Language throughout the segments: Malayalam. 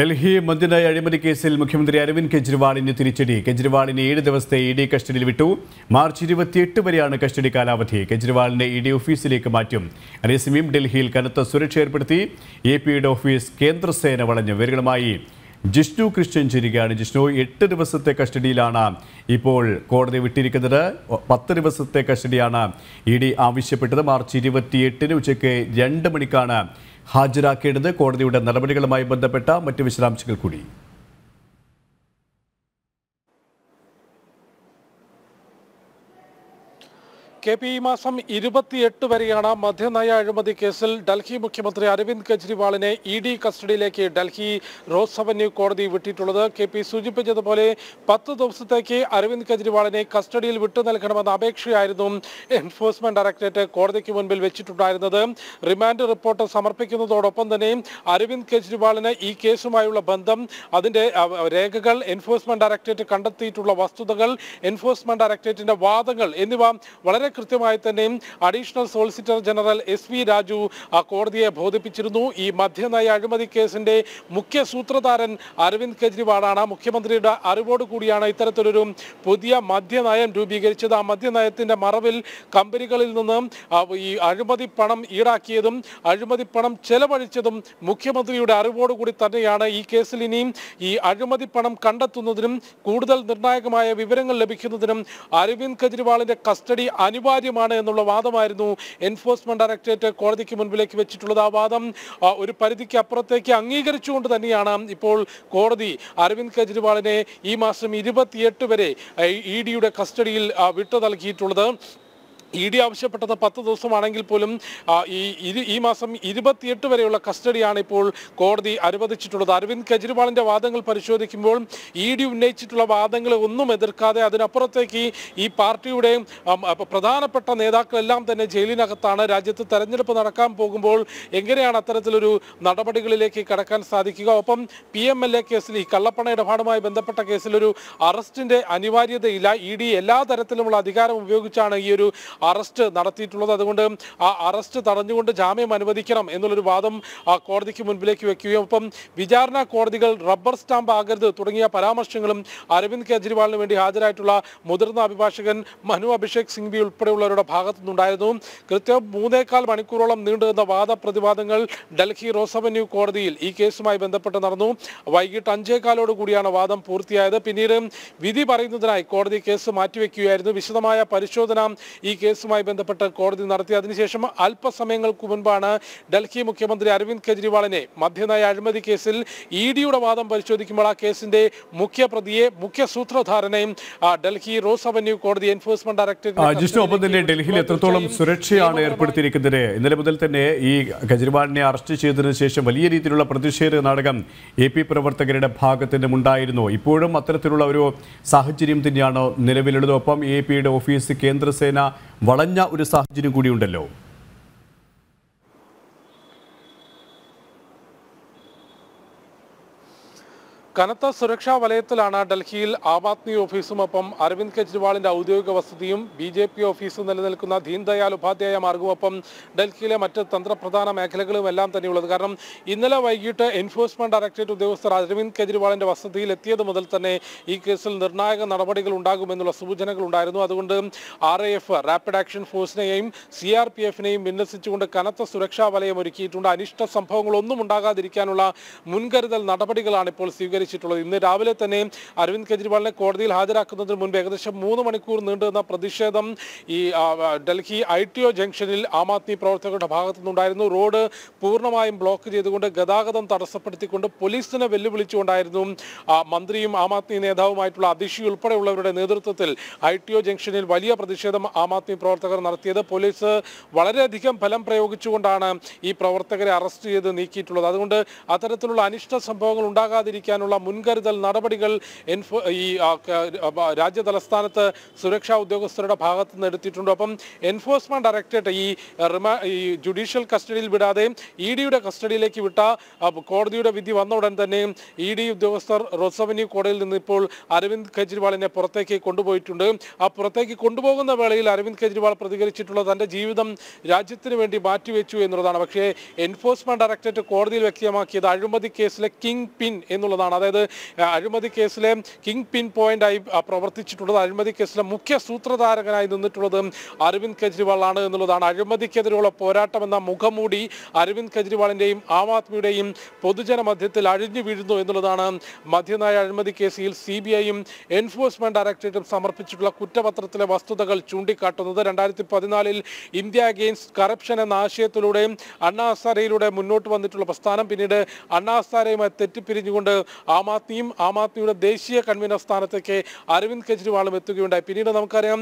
ഡൽഹി മന്ത്രിനായ അഴിമതി കേസിൽ മുഖ്യമന്ത്രി അരവിന്ദ് കെജ്രിവാളിന് തിരിച്ചടി കെജ്രിവാളിനെ ഏഴ് ദിവസത്തെ ഇ ഡി കസ്റ്റഡിയിൽ വിട്ടു മാർച്ച് ഇരുപത്തിയെട്ട് വരെയാണ് കസ്റ്റഡി കാലാവധി കെജ്രിവാളിനെ ഇ ഡി ഓഫീസിലേക്ക് മാറ്റും അതേസമയം ഡൽഹിയിൽ കനത്ത സുരക്ഷ ഏർപ്പെടുത്തി എ പിയുടെ ഓഫീസ് കേന്ദ്രസേന വളഞ്ഞു വിവരങ്ങളുമായി ജിഷ്ണു ക്രിസ്ത്യൻ ചേരുകയാണ് ജിഷ്ണു എട്ട് ദിവസത്തെ കസ്റ്റഡിയിലാണ് ഇപ്പോൾ കോടതി വിട്ടിരിക്കുന്നത് പത്ത് ദിവസത്തെ കസ്റ്റഡിയാണ് ഇ ഡി ആവശ്യപ്പെട്ടത് മാർച്ച് ഇരുപത്തിയെട്ടിന് ഉച്ചയ്ക്ക് രണ്ട് മണിക്കാണ് ഹാജരാക്കേണ്ടത് കോടതിയുടെ നടപടികളുമായി ബന്ധപ്പെട്ട മറ്റ് വിശദാംശങ്ങൾ കൂടി കെ പി മാസം ഇരുപത്തിയെട്ട് വരെയാണ് മദ്യനയ അഴിമതി കേസിൽ ഡൽഹി മുഖ്യമന്ത്രി അരവിന്ദ് കെജ്രിവാളിനെ ഇ ഡി കസ്റ്റഡിയിലേക്ക് ഡൽഹി റോസ് അവന്യൂ കോടതി വിട്ടിട്ടുള്ളത് കെ പി സൂചിപ്പിച്ചതുപോലെ പത്ത് ദിവസത്തേക്ക് അരവിന്ദ് കെജ്രിവാളിനെ കസ്റ്റഡിയിൽ വിട്ടു നൽകണമെന്ന അപേക്ഷയായിരുന്നു എൻഫോഴ്സ്മെന്റ് ഡയറക്ടറേറ്റ് കോടതിക്ക് മുൻപിൽ വെച്ചിട്ടുണ്ടായിരുന്നത് റിമാൻഡ് റിപ്പോർട്ട് സമർപ്പിക്കുന്നതോടൊപ്പം തന്നെ അരവിന്ദ് കെജ്രിവാളിന് ഈ കേസുമായുള്ള ബന്ധം അതിന്റെ രേഖകൾ എൻഫോഴ്സ്മെന്റ് ഡയറക്ടറേറ്റ് കണ്ടെത്തിയിട്ടുള്ള വസ്തുതകൾ എൻഫോഴ്സ്മെന്റ് ഡയറക്ടറേറ്റിന്റെ വാദങ്ങൾ എന്നിവ വളരെ കൃത്യമായി തന്നെയും additional solicitor general S V Raju കോടതിയെ ബോധിപ്പിച്ചിരുന്നു ഈ മദ്യനയ അഴിമതി കേസിന്റെ മുഖ്യ സൂത്രധാരൻ അരവിന്ദ് കെജ്രിവാളാണ് മുഖ്യമന്ത്രിയുടെ അറിവോട് കൂടിയാണ് ഇത്തരത്തിലൊരു പുതിയ മദ്യനയം രൂപീകരിച്ചത് ആ മദ്യനയത്തിന്റെ മറവിൽ കമ്പനികളിൽ നിന്ന് ഈ അഴിമതി പണം ഈടാക്കിയതും അഴിമതി പണം ചെലവഴിച്ചതും മുഖ്യമന്ത്രിയുടെ അറിവോടുകൂടി തന്നെയാണ് ഈ കേസിൽ ഇനിയും ഈ അഴിമതി പണം കണ്ടെത്തുന്നതിനും കൂടുതൽ നിർണായകമായ വിവരങ്ങൾ ലഭിക്കുന്നതിനും അരവിന്ദ് കെജ്രിവാളിന്റെ കസ്റ്റഡി അനു അനിവാര്യമാണ് എന്നുള്ള വാദമായിരുന്നു എൻഫോഴ്സ്മെന്റ് ഡയറക്ടറേറ്റ് കോടതിക്ക് മുൻപിലേക്ക് വെച്ചിട്ടുള്ളത് ആ വാദം ഒരു പരിധിക്ക് അപ്പുറത്തേക്ക് അംഗീകരിച്ചുകൊണ്ട് തന്നെയാണ് ഇപ്പോൾ കോടതി അരവിന്ദ് കെജ്രിവാളിനെ ഈ മാസം ഇരുപത്തിയെട്ട് വരെ ഇ ഡിയുടെ കസ്റ്റഡിയിൽ വിട്ടു നൽകിയിട്ടുള്ളത് ഇ ഡി ആവശ്യപ്പെട്ടത് പത്ത് ദിവസമാണെങ്കിൽ പോലും ഈ ഇരു ഈ മാസം ഇരുപത്തിയെട്ട് വരെയുള്ള കസ്റ്റഡിയാണ് ഇപ്പോൾ കോടതി അനുവദിച്ചിട്ടുള്ളത് അരവിന്ദ് കെജ്രിവാളിന്റെ വാദങ്ങൾ പരിശോധിക്കുമ്പോൾ ഇ ഡി ഉന്നയിച്ചിട്ടുള്ള വാദങ്ങളെ ഒന്നും എതിർക്കാതെ അതിനപ്പുറത്തേക്ക് ഈ പാർട്ടിയുടെ പ്രധാനപ്പെട്ട നേതാക്കളെല്ലാം തന്നെ ജയിലിനകത്താണ് രാജ്യത്ത് തെരഞ്ഞെടുപ്പ് നടക്കാൻ പോകുമ്പോൾ എങ്ങനെയാണ് അത്തരത്തിലൊരു നടപടികളിലേക്ക് കടക്കാൻ സാധിക്കുക ഒപ്പം പി എം എൽ എ കേസിൽ ഈ കള്ളപ്പണ ഇടപാടുമായി ബന്ധപ്പെട്ട കേസിൽ ഒരു അറസ്റ്റിൻ്റെ അനിവാര്യതയില്ല ഇ ഡി എല്ലാ തരത്തിലുമുള്ള അധികാരം ഉപയോഗിച്ചാണ് ഈ ഒരു അറസ്റ്റ് നടത്തിയിട്ടുള്ളത് അതുകൊണ്ട് ആ അറസ്റ്റ് തടഞ്ഞുകൊണ്ട് ജാമ്യം അനുവദിക്കണം എന്നുള്ളൊരു വാദം കോടതിക്ക് മുൻപിലേക്ക് വെക്കുകയും ഒപ്പം വിചാരണ കോടതികൾ റബ്ബർ സ്റ്റാമ്പ് ആകരുത് തുടങ്ങിയ പരാമർശങ്ങളും അരവിന്ദ് കെജ്രിവാളിന് വേണ്ടി ഹാജരായിട്ടുള്ള മുതിർന്ന അഭിഭാഷകൻ മനു അഭിഷേക് സിംഗ്വി ഉൾപ്പെടെയുള്ളവരുടെ ഭാഗത്തുനിന്നുണ്ടായിരുന്നു കൃത്യം മൂന്നേക്കാൽ മണിക്കൂറോളം നീണ്ടുവന്ന വാദപ്രതിവാദങ്ങൾ ഡൽഹി റോസ് അവന്യൂ കോടതിയിൽ ഈ കേസുമായി ബന്ധപ്പെട്ട് നടന്നു വൈകിട്ട് അഞ്ചേകാലോട് കൂടിയാണ് വാദം പൂർത്തിയായത് പിന്നീട് വിധി പറയുന്നതിനായി കോടതി കേസ് മാറ്റിവെക്കുകയായിരുന്നു വിശദമായ പരിശോധന ഈ കേസ് കേസുമായി ബന്ധപ്പെട്ട് കോടതി നടത്തി അതിനുശേഷം അല്പസമയങ്ങൾക്ക് മുൻപാണ് ഡൽഹി മുഖ്യമന്ത്രി അരവിന്ദ് കെജ്രിവാളിനെ മദ്യനയ അഴിമതി കേസിൽ ഇ ഡിയുടെ വാദം പരിശോധിക്കുമ്പോൾ ആ കേസിന്റെ മുഖ്യ പ്രതിയെ മുഖ്യ സൂത്രധാരനെ ഡൽഹി റോസ് അവന്യൂ കോടതി എൻഫോഴ്സ്മെന്റ് ഡയറക്ടറേറ്റ് ജിഷ്ണു ഡൽഹിയിൽ എത്രത്തോളം സുരക്ഷയാണ് ഏർപ്പെടുത്തിയിരിക്കുന്നത് ഇന്നലെ മുതൽ തന്നെ ഈ കെജ്രിവാളിനെ അറസ്റ്റ് ചെയ്തതിനു ശേഷം വലിയ രീതിയിലുള്ള പ്രതിഷേധ നാടകം എ പി പ്രവർത്തകരുടെ ഭാഗത്തു നിന്നുമുണ്ടായിരുന്നു ഇപ്പോഴും അത്തരത്തിലുള്ള ഒരു സാഹചര്യം തന്നെയാണ് നിലവിലുള്ളത് ഒപ്പം എ പിയുടെ ഓഫീസ് കേന്ദ്രസേന വളഞ്ഞ ഒരു സാഹചര്യം കൂടിയുണ്ടല്ലോ കനത്ത സുരക്ഷാ വലയത്തിലാണ് ഡൽഹിയിൽ ആം ആദ്മി ഓഫീസുമൊപ്പം അരവിന്ദ് കെജ്രിവാളിന്റെ ഔദ്യോഗിക വസതിയും ബി ജെ പി ഓഫീസും നിലനിൽക്കുന്ന ദീൻദയാൽ ഉപാധ്യായ മാർഗവുമൊപ്പം ഡൽഹിയിലെ മറ്റ് തന്ത്രപ്രധാന മേഖലകളും എല്ലാം തന്നെയുള്ളത് കാരണം ഇന്നലെ വൈകിട്ട് എൻഫോഴ്സ്മെന്റ് ഡയറക്ടറേറ്റ് ഉദ്യോഗസ്ഥർ അരവിന്ദ് കെജ്രിവാളിന്റെ വസതിയിൽ എത്തിയത് മുതൽ തന്നെ ഈ കേസിൽ നിർണായക നടപടികൾ ഉണ്ടാകുമെന്നുള്ള സൂചനകൾ ഉണ്ടായിരുന്നു അതുകൊണ്ട് R A F rapid action ഫോഴ്സിനെയും സി ആർ പി എഫിനെയും വിന്യസിച്ചുകൊണ്ട് കനത്ത സുരക്ഷാ വലയം ഒരുക്കിയിട്ടുണ്ട് അനിഷ്ട സംഭവങ്ങളൊന്നും ഉണ്ടാകാതിരിക്കാനുള്ള മുൻകരുതൽ നടപടികളാണ് ഇപ്പോൾ സ്വീകരിച്ചത് സ്വീകരിച്ചിട്ടുള്ളത് ഇന്ന് രാവിലെ തന്നെ അരവിന്ദ് കെജ്രിവാളിനെ കോടതിയിൽ ഹാജരാക്കുന്നതിന് മുൻപ് ഏകദേശം മൂന്ന് മണിക്കൂർ നീണ്ടുവന്ന പ്രതിഷേധം ഈ ഡൽഹി ഐ ടി ഒ ജംഗ്ഷനിൽ ആം ആദ്മി പ്രവർത്തകരുടെ ഭാഗത്തുനിന്നുണ്ടായിരുന്നു റോഡ് പൂർണ്ണമായും ബ്ലോക്ക് ചെയ്തുകൊണ്ട് ഗതാഗതം തടസ്സപ്പെടുത്തിക്കൊണ്ട് പോലീസിനെ വെല്ലുവിളിച്ചുകൊണ്ടായിരുന്നു മന്ത്രിയും ആം ആദ്മി നേതാവുമായിട്ടുള്ള അതിഷി ഉൾപ്പെടെയുള്ളവരുടെ നേതൃത്വത്തിൽ ഐ ടി ഒ ജംഗ്ഷനിൽ വലിയ പ്രതിഷേധം ആം ആദ്മി പ്രവർത്തകർ നടത്തിയത് പോലീസ് വളരെയധികം ഫലം പ്രയോഗിച്ചുകൊണ്ടാണ് ഈ പ്രവർത്തകരെ അറസ്റ്റ് ചെയ്ത് നീക്കിയിട്ടുള്ളത് അതുകൊണ്ട് അത്തരത്തിലുള്ള അനിഷ്ട സംഭവങ്ങൾ ഉണ്ടാകാതിരിക്കാനുള്ള ഇതിനുള്ള മുൻകരുതൽ നടപടികൾ എൻഫോ ഈ രാജ്യ തലസ്ഥാനത്ത് സുരക്ഷാ ഉദ്യോഗസ്ഥരുടെ ഭാഗത്തു നിന്ന് എടുത്തിട്ടുണ്ട് ഒപ്പം എൻഫോഴ്സ്മെന്റ് ഡയറക്ടറേറ്റ് ഈ ഈ ജുഡീഷ്യൽ കസ്റ്റഡിയിൽ വിടാതെ ഇ ഡിയുടെ കസ്റ്റഡിയിലേക്ക് വിട്ട കോടതിയുടെ വിധി വന്ന ഉടൻ തന്നെ ഇ ഡി ഉദ്യോഗസ്ഥർ റോസവന്യൂ കോടതിയിൽ നിന്ന് ഇപ്പോൾ അരവിന്ദ് കെജ്രിവാളിനെ പുറത്തേക്ക് കൊണ്ടുപോയിട്ടുണ്ട് ആ പുറത്തേക്ക് കൊണ്ടുപോകുന്ന വേളയിൽ അരവിന്ദ് കെജ്രിവാൾ പ്രതികരിച്ചിട്ടുള്ള തന്റെ ജീവിതം രാജ്യത്തിന് വേണ്ടി മാറ്റിവെച്ചു എന്നുള്ളതാണ് പക്ഷേ എൻഫോഴ്സ്മെന്റ് ഡയറക്ടറേറ്റ് കോടതിയിൽ വ്യക്തമാക്കിയത് അഴിമതി കേസിലെ കിങ് പിൻ എന്നുള്ളതാണ് അതായത് അഴിമതി കേസിലെ കിങ് പിൻ പോയിന്റായി പ്രവർത്തിച്ചിട്ടുള്ളത് അഴിമതി കേസിലെ മുഖ്യ സൂത്രധാരകനായി നിന്നിട്ടുള്ളത് അരവിന്ദ് കെജ്രിവാളാണ് എന്നുള്ളതാണ് അഴിമതിക്കെതിരെയുള്ള പോരാട്ടം എന്ന മുഖമൂടി അരവിന്ദ് കെജ്രിവാളിൻ്റെയും ആം ആദ്മിയുടെയും പൊതുജന മധ്യത്തിൽ അഴിഞ്ഞു വീഴുന്നു എന്നുള്ളതാണ് മധ്യനായ അഴിമതി കേസിൽ സി ബി ഐയും എൻഫോഴ്സ്മെന്റ് ഡയറക്ടറേറ്റും സമർപ്പിച്ചിട്ടുള്ള കുറ്റപത്രത്തിലെ വസ്തുതകൾ ചൂണ്ടിക്കാട്ടുന്നത് രണ്ടായിരത്തി പതിനാലിൽ ഇന്ത്യ അഗെയിൻസ്റ്റ് കറപ്ഷൻ എന്ന ആശയത്തിലൂടെ അണ്ണാസാരയിലൂടെ മുന്നോട്ട് വന്നിട്ടുള്ള പ്രസ്ഥാനം പിന്നീട് അണ്ണാസാരയുമായി തെറ്റിപ്പിരിഞ്ഞുകൊണ്ട് ആം ആദ്മിയും ആം ആദ്മിയുടെ ദേശീയ കൺവീനർ സ്ഥാനത്തേക്ക് അരവിന്ദ് കെജ്രിവാളും എത്തുകയുണ്ടായി പിന്നീട് നമുക്കറിയാം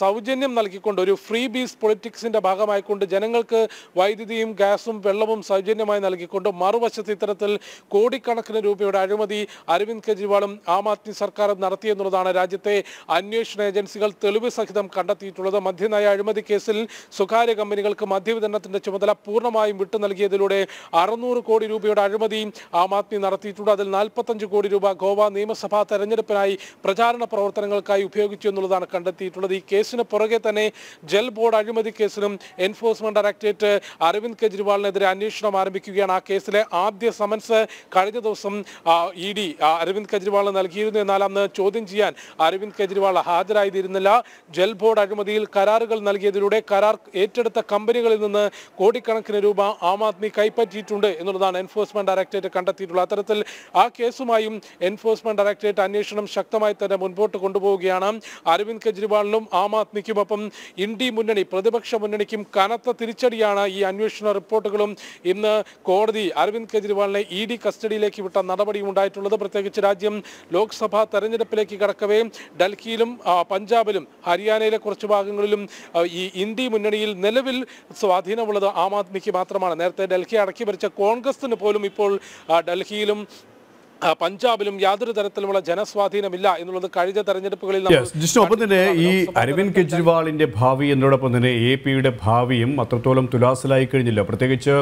സൗജന്യം നൽകിക്കൊണ്ട് ഒരു ഫ്രീ ബീസ് പൊളിറ്റിക്സിന്റെ ഭാഗമായിക്കൊണ്ട് ജനങ്ങൾക്ക് വൈദ്യുതിയും ഗ്യാസും വെള്ളവും സൗജന്യമായി നൽകിക്കൊണ്ട് മറുവശത്ത് ഇത്തരത്തിൽ കോടിക്കണക്കിന് രൂപയുടെ അഴിമതി അരവിന്ദ് കെജ്രിവാളും ആം ആദ്മി സർക്കാരും നടത്തിയെന്നുള്ളതാണ് രാജ്യത്തെ അന്വേഷണ ഏജൻസികൾ തെളിവ് സഹിതം കണ്ടെത്തിയിട്ടുള്ളത് മദ്യനയ അഴിമതി കേസിൽ സ്വകാര്യ കമ്പനികൾക്ക് മദ്യവിതരണത്തിന്റെ ചുമതല പൂർണ്ണമായും വിട്ടു നൽകിയതിലൂടെ അറുന്നൂറ് കോടി രൂപയുടെ അഴിമതി ആം ആദ്മി നടത്തിയിട്ടുണ്ട് അതിൽ നാൽപ്പത്തഞ്ച് കോടി രൂപ ഗോവ നിയമസഭാ തെരഞ്ഞെടുപ്പിനായി പ്രചാരണ പ്രവർത്തനങ്ങൾക്കായി ഉപയോഗിച്ചു എന്നുള്ളതാണ് കണ്ടെത്തിയിട്ടുള്ളത് ഈ കേസിന് പുറകെ തന്നെ ജൽ ബോർഡ് അഴിമതി കേസിലും എൻഫോഴ്സ്മെന്റ് ഡയറക്ടറേറ്റ് അരവിന്ദ് കെജ്രിവാളിനെതിരെ അന്വേഷണം ആരംഭിക്കുകയാണ് ആ കേസിലെ ആദ്യ സമൻസ് കഴിഞ്ഞ ദിവസം ഇ ഡി അരവിന്ദ് കെജ്രിവാളിന് നൽകിയിരുന്നു എന്നാൽ അന്ന് ചോദ്യം ചെയ്യാൻ അരവിന്ദ് കെജ്രിവാൾ ഹാജരായിരുന്നില്ല ജൽ ബോർഡ് അഴിമതിയിൽ കരാറുകൾ നൽകിയതിലൂടെ കരാർ ഏറ്റെടുത്ത കമ്പനികളിൽ നിന്ന് കോടിക്കണക്കിന് രൂപ ആം ആദ്മി കൈപ്പറ്റിയിട്ടുണ്ട് എന്നുള്ളതാണ് എൻഫോഴ്സ്മെന്റ് ഡയറക്ടറേറ്റ് കണ്ടെത്തിയിട്ടുള്ളത് അത്തരത്തിൽ ആ കേസുമായും എൻഫോഴ്സ്മെന്റ് ഡയറക്ടറേറ്റ് അന്വേഷണം ശക്തമായി തന്നെ മുൻപോട്ട് കൊണ്ടുപോവുകയാണ് അരവിന്ദ് കെജ്രിവാളിനും ആം ആദ്മിക്കുമൊപ്പം ഇന്ത്യ മുന്നണി പ്രതിപക്ഷ മുന്നണിക്കും കനത്ത തിരിച്ചടിയാണ് ഈ അന്വേഷണ റിപ്പോർട്ടുകളും ഇന്ന് കോടതി അരവിന്ദ് കെജ്രിവാളിനെ ഇ ഡി കസ്റ്റഡിയിലേക്ക് വിട്ട നടപടിയും ഉണ്ടായിട്ടുള്ളത് പ്രത്യേകിച്ച് രാജ്യം ലോക്സഭാ തെരഞ്ഞെടുപ്പിലേക്ക് കടക്കവേ ഡൽഹിയിലും പഞ്ചാബിലും ഹരിയാനയിലെ കുറച്ച് ഭാഗങ്ങളിലും ഈ ഇന്ത്യ മുന്നണിയിൽ നിലവിൽ സ്വാധീനമുള്ളത് ആം ആദ്മിക്ക് മാത്രമാണ് നേരത്തെ ഡൽഹി അടക്കി ഭരിച്ച കോൺഗ്രസിന് പോലും ഇപ്പോൾ ഡൽഹിയിലും പഞ്ചാബിലും യാതൊരു തരത്തിലുമുള്ള ജനസ്വാധീനമില്ല എന്നുള്ളത് കഴിഞ്ഞ തെരഞ്ഞെടുപ്പുകളിൽ ഒപ്പം തന്നെ ഈ അരവിന്ദ് കെജ്രിവാളിന്റെ ഭാവി എന്നോടൊപ്പം തന്നെ എ പിയുടെ ഭാവിയും അത്രത്തോളം തുലാസിലായി കഴിഞ്ഞില്ല പ്രത്യേകിച്ച്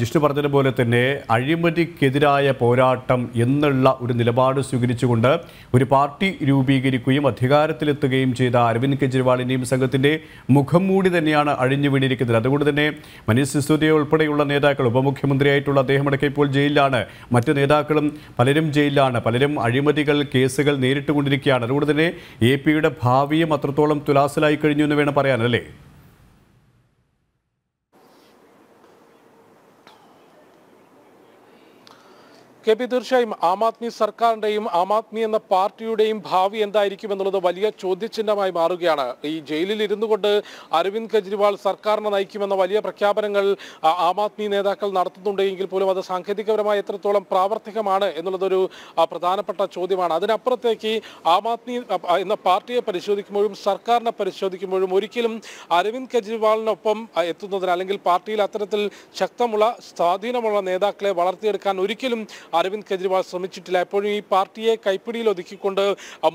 ജിഷ്ണു പറഞ്ഞതുപോലെ തന്നെ അഴിമതിക്കെതിരായ പോരാട്ടം എന്നുള്ള ഒരു നിലപാട് സ്വീകരിച്ചുകൊണ്ട് ഒരു പാർട്ടി രൂപീകരിക്കുകയും അധികാരത്തിലെത്തുകയും ചെയ്ത അരവിന്ദ് കെജ്രിവാളിൻ്റെയും സംഘത്തിൻ്റെ മുഖം മൂടി തന്നെയാണ് അഴിഞ്ഞു വീണിരിക്കുന്നത് അതുകൊണ്ട് തന്നെ മനീഷ് സിസോദിയ ഉൾപ്പെടെയുള്ള നേതാക്കൾ ഉപമുഖ്യമന്ത്രിയായിട്ടുള്ള അദ്ദേഹം അടക്കം ഇപ്പോൾ ജയിലിലാണ് മറ്റു നേതാക്കളും പലരും ജയിലിലാണ് പലരും അഴിമതികൾ കേസുകൾ നേരിട്ട് കൊണ്ടിരിക്കുകയാണ് അതുകൊണ്ട് തന്നെ എ പിയുടെ ഭാവിയും അത്രത്തോളം തുലാസിലായി കഴിഞ്ഞു എന്ന് വേണം പറയാനല്ലേ കെ പി തീർച്ചയായും ആം ആദ്മി സർക്കാരിന്റെയും ആം ആദ്മി എന്ന പാർട്ടിയുടെയും ഭാവി എന്തായിരിക്കും എന്നുള്ളത് വലിയ ചോദ്യചിഹ്നമായി മാറുകയാണ് ഈ ജയിലിൽ ഇരുന്നു കൊണ്ട് അരവിന്ദ് കെജ്രിവാൾ സർക്കാരിനെ നയിക്കുമെന്ന വലിയ പ്രഖ്യാപനങ്ങൾ ആം ആദ്മി നേതാക്കൾ നടത്തുന്നുണ്ടെങ്കിൽ പോലും അത് സാങ്കേതികപരമായി എത്രത്തോളം പ്രാവർത്തികമാണ് എന്നുള്ളതൊരു പ്രധാനപ്പെട്ട ചോദ്യമാണ് അതിനപ്പുറത്തേക്ക് ആം ആദ്മി എന്ന പാർട്ടിയെ പരിശോധിക്കുമ്പോഴും സർക്കാരിനെ പരിശോധിക്കുമ്പോഴും ഒരിക്കലും അരവിന്ദ് കെജ്രിവാളിനൊപ്പം എത്തുന്നതിന് അല്ലെങ്കിൽ പാർട്ടിയിൽ അത്തരത്തിൽ ശക്തമുള്ള സ്വാധീനമുള്ള നേതാക്കളെ വളർത്തിയെടുക്കാൻ ഒരിക്കലും അരവിന്ദ് കെജ്രിവാൾ ശ്രമിച്ചിട്ടില്ല എപ്പോഴും ഈ പാർട്ടിയെ കൈപ്പിടിയിൽ ഒതുക്കിക്കൊണ്ട്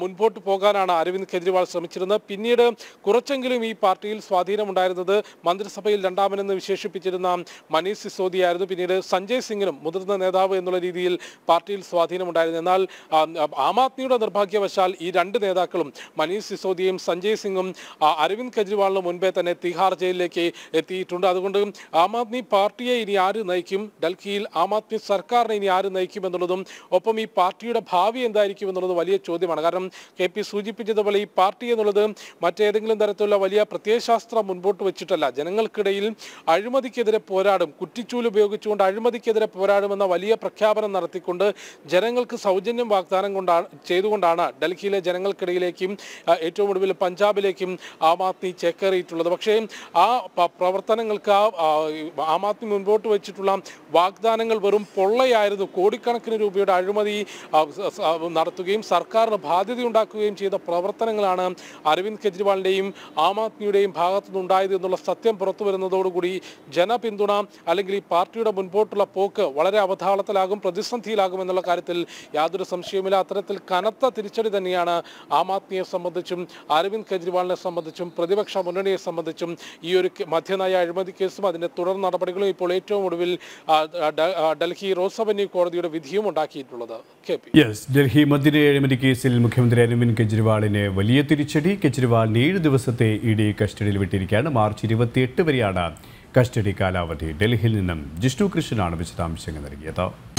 മുൻപോട്ട് പോകാനാണ് അരവിന്ദ് കെജ്രിവാൾ ശ്രമിച്ചിരുന്നത് പിന്നീട് കുറച്ചെങ്കിലും ഈ പാർട്ടിയിൽ സ്വാധീനമുണ്ടായിരുന്നത് മന്ത്രിസഭയിൽ രണ്ടാമനെന്ന് വിശേഷിപ്പിച്ചിരുന്ന മനീഷ് സിസോദിയായിരുന്നു പിന്നീട് സഞ്ജയ് സിംഗിനും മുതിർന്ന നേതാവ് എന്നുള്ള രീതിയിൽ പാർട്ടിയിൽ സ്വാധീനമുണ്ടായിരുന്നു എന്നാൽ ആം ആദ്മിയുടെ നിർഭാഗ്യവശാൽ ഈ രണ്ട് നേതാക്കളും മനീഷ് സിസോദിയയും സഞ്ജയ് സിംഗും അരവിന്ദ് കെജ്രിവാളിന് മുൻപേ തന്നെ തിഹാർ ജയിലിലേക്ക് എത്തിയിട്ടുണ്ട് അതുകൊണ്ട് ആം ആദ്മി പാർട്ടിയെ ഇനി ആര് നയിക്കും ഡൽഹിയിൽ ആം ആദ്മി സർക്കാരിനെ ഇനി ആര് നയിക്കും എന്തായിരിക്കും എന്നുള്ളതും ഒപ്പം ഈ പാർട്ടിയുടെ ഭാവി എന്തായിരിക്കും എന്നുള്ളത് വലിയ ചോദ്യമാണ് കാരണം കെ പി സൂചിപ്പിച്ചതുപോലെ ഈ പാർട്ടി എന്നുള്ളത് മറ്റേതെങ്കിലും തരത്തിലുള്ള വലിയ പ്രത്യയശാസ്ത്രം മുൻപോട്ട് വെച്ചിട്ടല്ല ജനങ്ങൾക്കിടയിൽ അഴിമതിക്കെതിരെ പോരാടും കുറ്റിച്ചൂൽ ഉപയോഗിച്ചുകൊണ്ട് അഴിമതിക്കെതിരെ പോരാടുമെന്ന വലിയ പ്രഖ്യാപനം നടത്തിക്കൊണ്ട് ജനങ്ങൾക്ക് സൗജന്യം വാഗ്ദാനം കൊണ്ടാണ് ചെയ്തുകൊണ്ടാണ് ഡൽഹിയിലെ ജനങ്ങൾക്കിടയിലേക്കും ഏറ്റവും ഒടുവിൽ പഞ്ചാബിലേക്കും ആം ആദ്മി ചേക്കേറിയിട്ടുള്ളത് പക്ഷേ ആ പ്രവർത്തനങ്ങൾക്ക് ആ ആം ആദ്മി മുൻപോട്ട് വെച്ചിട്ടുള്ള വാഗ്ദാനങ്ങൾ വെറും പൊള്ളയായിരുന്നു കോടി കോടിക്കണക്കിന് രൂപയുടെ അഴിമതി നടത്തുകയും സർക്കാരിന് ബാധ്യതയുണ്ടാക്കുകയും ചെയ്ത പ്രവർത്തനങ്ങളാണ് അരവിന്ദ് കെജ്രിവാളിൻ്റെയും ആം ആദ്മിയുടെയും ഭാഗത്തു നിന്നുണ്ടായത് എന്നുള്ള സത്യം പുറത്തു വരുന്നതോടുകൂടി ജനപിന്തുണ അല്ലെങ്കിൽ ഈ പാർട്ടിയുടെ മുൻപോട്ടുള്ള പോക്ക് വളരെ അവതാളത്തിലാകും പ്രതിസന്ധിയിലാകും എന്നുള്ള കാര്യത്തിൽ യാതൊരു സംശയവുമില്ല അത്തരത്തിൽ കനത്ത തിരിച്ചടി തന്നെയാണ് ആം ആദ്മിയെ സംബന്ധിച്ചും അരവിന്ദ് കെജ്രിവാളിനെ സംബന്ധിച്ചും പ്രതിപക്ഷ മുന്നണിയെ സംബന്ധിച്ചും ഈ ഒരു മധ്യനായ അഴിമതി കേസും അതിൻ്റെ തുടർ നടപടികളും ഇപ്പോൾ ഏറ്റവും ഒടുവിൽ ഡൽഹി റോസ് അവന്യൂ കോടതിയുടെ ഒരു വിധിയും ഉണ്ടാക്കിയിട്ടുള്ളത് കെ പി യെസ് ഡൽഹി മദ്യ അഴിമതി കേസിൽ മുഖ്യമന്ത്രി അരവിന്ദ് കെജ്രിവാളിന് വലിയ തിരിച്ചടി കെജ്രിവാളിന് ഏഴ് ദിവസത്തെ ഇ ഡി കസ്റ്റഡിയിൽ വിട്ടിരിക്കുകയാണ് മാർച്ച് ഇരുപത്തിയെട്ട് വരെയാണ് കസ്റ്റഡി കാലാവധി ഡൽഹിയിൽ നിന്നും ജിഷ്ണു കൃഷ്ണനാണ് വിശദാംശങ്ങൾ നൽകിയത്